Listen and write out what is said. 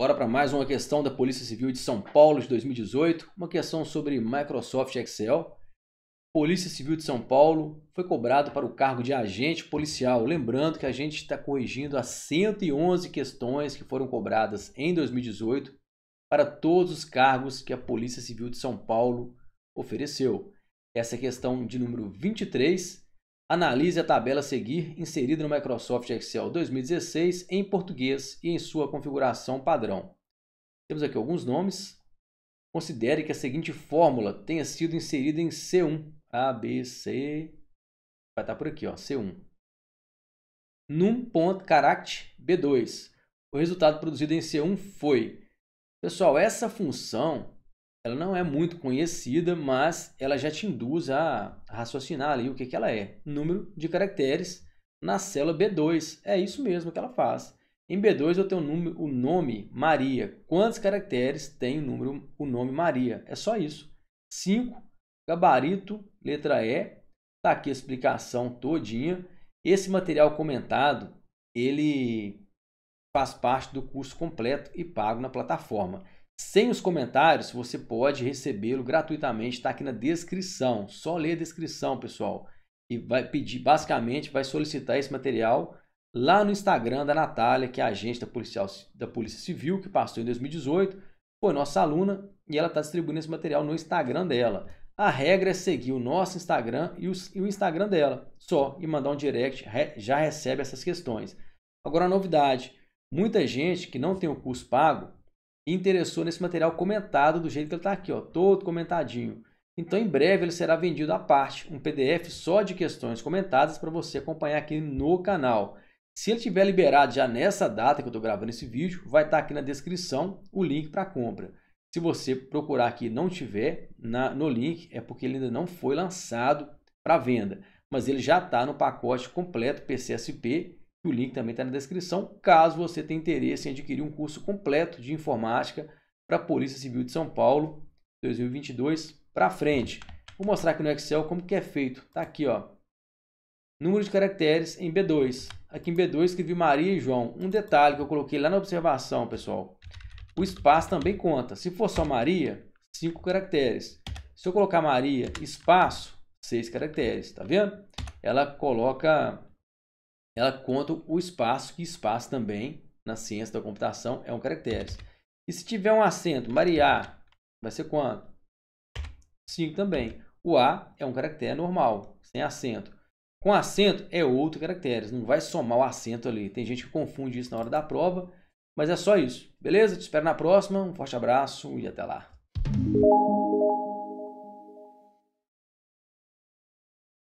Bora para mais uma questão da Polícia Civil de São Paulo de 2018, uma questão sobre Microsoft Excel. Polícia Civil de São Paulo foi cobrado para o cargo de agente policial. Lembrando que a gente está corrigindo as 111 questões que foram cobradas em 2018 para todos os cargos que a Polícia Civil de São Paulo ofereceu. Essa é a questão de número 23 Analise a tabela a seguir inserida no Microsoft Excel 2016 em português e em sua configuração padrão. Temos aqui alguns nomes. Considere que a seguinte fórmula tenha sido inserida em C1. A, B, C... Vai estar tá por aqui, ó, C1. Num.caract B2. O resultado produzido em C1 foi... Pessoal, essa função ela não é muito conhecida, mas ela já te induz a raciocinar ali o que, que ela é. Número de caracteres na célula B2. É isso mesmo que ela faz. Em B2 eu tenho o, número, o nome Maria. Quantos caracteres tem o, número, o nome Maria? É só isso. 5, gabarito, letra E. Está aqui a explicação todinha. Esse material comentado, ele faz parte do curso completo e pago na plataforma. Sem os comentários, você pode recebê-lo gratuitamente, está aqui na descrição. Só lê a descrição, pessoal. E vai pedir, basicamente, vai solicitar esse material lá no Instagram da Natália, que é agente da, policial, da Polícia Civil, que passou em 2018, foi nossa aluna e ela está distribuindo esse material no Instagram dela. A regra é seguir o nosso Instagram e o, e o Instagram dela só e mandar um direct, re, já recebe essas questões. Agora, a novidade: muita gente que não tem o curso pago interessou nesse material comentado do jeito que ele está aqui, ó, todo comentadinho. Então, em breve, ele será vendido à parte, um PDF só de questões comentadas para você acompanhar aqui no canal. Se ele tiver liberado já nessa data que eu estou gravando esse vídeo, vai estar tá aqui na descrição o link para compra. Se você procurar aqui e não tiver na, no link, é porque ele ainda não foi lançado para venda. Mas ele já está no pacote completo PCSP o link também está na descrição, caso você tenha interesse em adquirir um curso completo de informática para a Polícia Civil de São Paulo 2022 para frente. Vou mostrar aqui no Excel como que é feito. Está aqui, ó. Número de caracteres em B2. Aqui em B2 escrevi Maria e João. Um detalhe que eu coloquei lá na observação, pessoal. O espaço também conta. Se for só Maria, 5 caracteres. Se eu colocar Maria espaço, 6 caracteres. Tá vendo? Ela coloca ela conta o espaço, que espaço também, na ciência da computação, é um caractere. E se tiver um acento, Maria, vai ser quanto? 5 também. O A é um caractere normal, sem acento. Com acento é outro caractere, não vai somar o acento ali. Tem gente que confunde isso na hora da prova, mas é só isso. Beleza? Te espero na próxima. Um forte abraço e até lá.